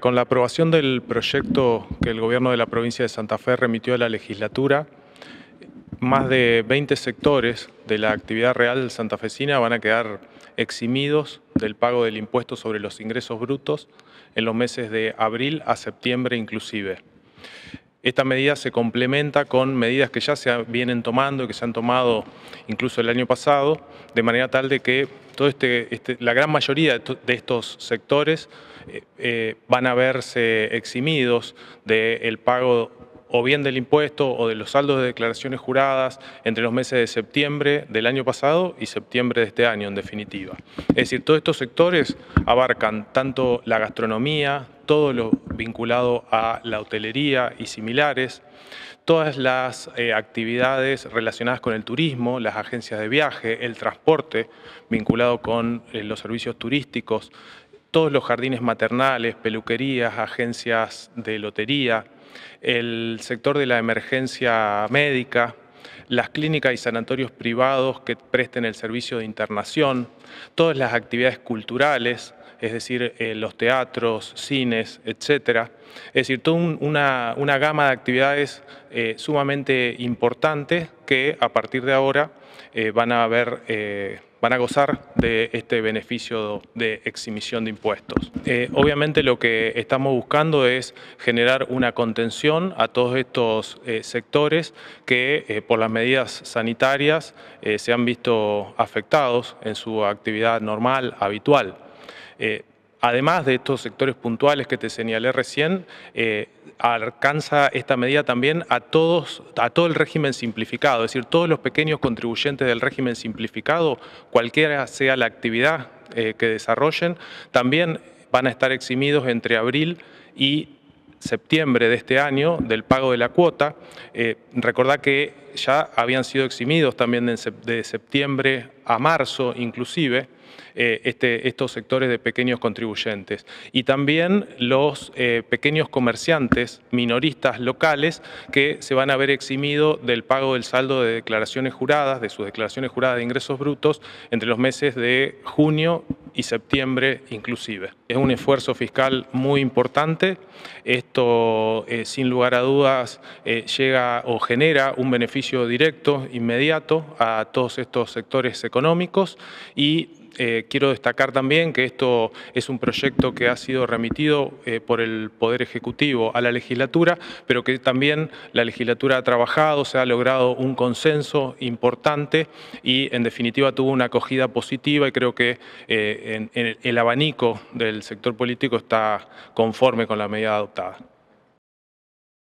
Con la aprobación del proyecto que el gobierno de la provincia de Santa Fe remitió a la legislatura, más de 20 sectores de la actividad real santafesina van a quedar eximidos del pago del impuesto sobre los ingresos brutos en los meses de abril a septiembre inclusive. Esta medida se complementa con medidas que ya se vienen tomando y que se han tomado incluso el año pasado, de manera tal de que este, este, la gran mayoría de estos sectores eh, eh, van a verse eximidos del pago o bien del impuesto o de los saldos de declaraciones juradas entre los meses de septiembre del año pasado y septiembre de este año, en definitiva. Es decir, todos estos sectores abarcan tanto la gastronomía, todo lo vinculado a la hotelería y similares, todas las eh, actividades relacionadas con el turismo, las agencias de viaje, el transporte vinculado con eh, los servicios turísticos, todos los jardines maternales, peluquerías, agencias de lotería, el sector de la emergencia médica, las clínicas y sanatorios privados que presten el servicio de internación, todas las actividades culturales, es decir, eh, los teatros, cines, etcétera. Es decir, toda una, una, gama de actividades eh, sumamente importantes que a partir de ahora eh, van, a ver, van a gozar de este beneficio de eximisión de impuestos. obviamente lo que estamos buscando es generar una contención a todos estos sectores que por las medidas sanitarias eh, se han visto afectados en su actividad normal, habitual. Eh, además de estos sectores puntuales que te señalé recién, eh, alcanza esta medida también a, todos, a todo el régimen simplificado, es decir, todos los pequeños contribuyentes del régimen simplificado, cualquiera sea la actividad que desarrollen, también van a estar eximidos entre abril y septiembre de este año del pago de la cuota. Eh, que ya habían sido eximidos también de septiembre a marzo inclusive. Eh, este, estos sectores de pequeños contribuyentes. Y también los eh, pequeños comerciantes minoristas locales que se van a ver eximidos del pago del saldo de declaraciones juradas, de sus declaraciones juradas de ingresos brutos, entre los meses de junio y septiembre inclusive. Es un esfuerzo fiscal muy importante. Esto, eh, sin lugar a dudas, llega o genera un beneficio directo, inmediato, a todos estos sectores económicos y eh, quiero destacar también que esto es un proyecto que ha sido remitido eh, por el Poder Ejecutivo a la legislatura, pero que también la legislatura ha trabajado, se ha logrado un consenso importante y en definitiva tuvo una acogida positiva y creo que eh, el abanico del sector político está conforme con la medida adoptada.